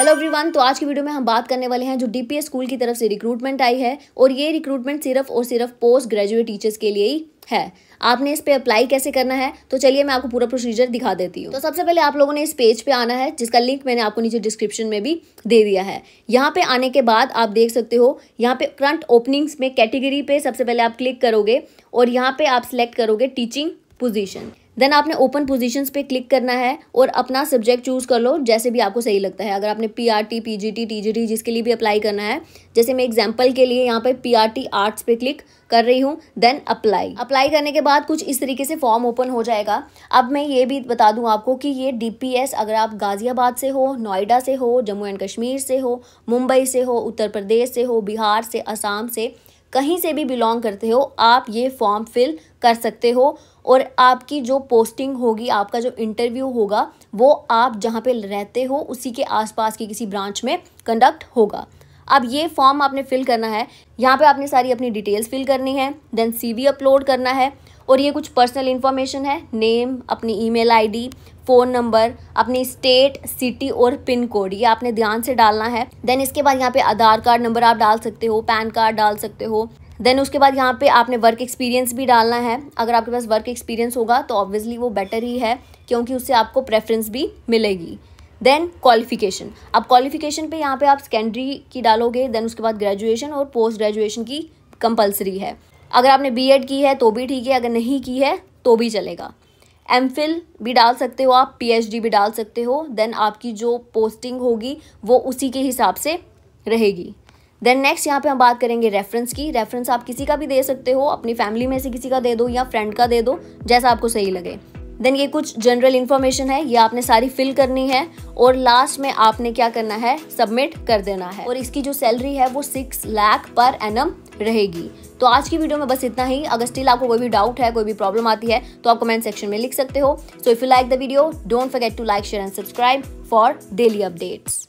hello everyone तो आज की वीडियो में हम बात करने वाले हैं जो डीपीएस स्कूल की तरफ से रिक्रूटमेंट आई है और ये रिक्रूटमेंट सिर्फ और सिर्फ पोस्ट ग्रेजुएट टीचर्स के लिए ही है आपने इस पे अप्लाई कैसे करना है तो चलिए मैं आपको पूरा प्रोसीजर दिखा देती हूँ तो सबसे पहले आप लोगों ने इस पेज पे आना है जिसका लिंक मैंने आपको नीचे डिस्क्रिप्शन में भी दे दिया है यहाँ पे आने के बाद आप देख सकते हो यहाँ पे करंट ओपनिंग्स में कैटेगरी पे सबसे पहले आप क्लिक करोगे और यहाँ पे आप सिलेक्ट करोगे टीचिंग पोजिशन देन आपने ओपन पोजिशन पे क्लिक करना है और अपना सब्जेक्ट चूज़ कर लो जैसे भी आपको सही लगता है अगर आपने P R T P G T T G T जिसके लिए भी अप्लाई करना है जैसे मैं एग्जाम्पल के लिए यहाँ पे पी आर टी आर्ट्स पे क्लिक कर रही हूँ देन अप्लाई अप्लाई करने के बाद कुछ इस तरीके से फॉर्म ओपन हो जाएगा अब मैं ये भी बता दूँ आपको कि ये डी पी एस अगर आप गाज़ियाबाद से हो नोएडा से हो जम्मू एंड कश्मीर से हो मुंबई से हो उत्तर प्रदेश से हो बिहार से असम से कहीं से भी बिलोंग करते हो आप ये फॉर्म फिल कर सकते हो और आपकी जो पोस्टिंग होगी आपका जो इंटरव्यू होगा वो आप जहाँ पे रहते हो उसी के आसपास की किसी ब्रांच में कंडक्ट होगा अब ये फॉर्म आपने फिल करना है यहाँ पे आपने सारी अपनी डिटेल्स फिल करनी है देन सीवी अपलोड करना है और ये कुछ पर्सनल इन्फॉर्मेशन है नेम अपनी ईमेल आईडी फ़ोन नंबर अपनी स्टेट सिटी और पिन कोड ये आपने ध्यान से डालना है देन इसके बाद यहाँ पे आधार कार्ड नंबर आप डाल सकते हो पैन कार्ड डाल सकते हो देन उसके बाद यहाँ पे आपने वर्क एक्सपीरियंस भी डालना है अगर आपके पास वर्क एक्सपीरियंस होगा तो ऑब्वियसली वो बेटर ही है क्योंकि उससे आपको प्रेफरेंस भी मिलेगी देन क्वालिफिकेशन अब क्वालिफिकेशन पे यहाँ पे आप सेकेंडरी की डालोगे देन उसके बाद ग्रेजुएशन और पोस्ट ग्रेजुएशन की कंपलसरी है अगर आपने एड की है तो भी ठीक है अगर नहीं की है तो भी चलेगा एम भी डाल सकते हो आप डी भी डाल सकते हो देन आपकी जो पोस्टिंग होगी वो उसी के हिसाब से रहेगी देन नेक्स्ट यहाँ पे हम बात करेंगे रेफरेंस की रेफरेंस आप किसी का भी दे सकते हो अपनी फैमिली में से किसी का दे दो या फ्रेंड का दे दो जैसा आपको सही लगे देन ये कुछ जनरल इन्फॉर्मेशन है ये आपने सारी फिल करनी है और लास्ट में आपने क्या करना है सबमिट कर देना है और इसकी जो सैलरी है वो सिक्स लाख पर एन रहेगी तो आज की वीडियो में बस इतना ही अगर स्टिल आपको कोई भी डाउट है कोई भी प्रॉब्लम आती है तो आप कमेंट सेक्शन में लिख सकते हो so if you like the video don't forget to like share and subscribe for daily updates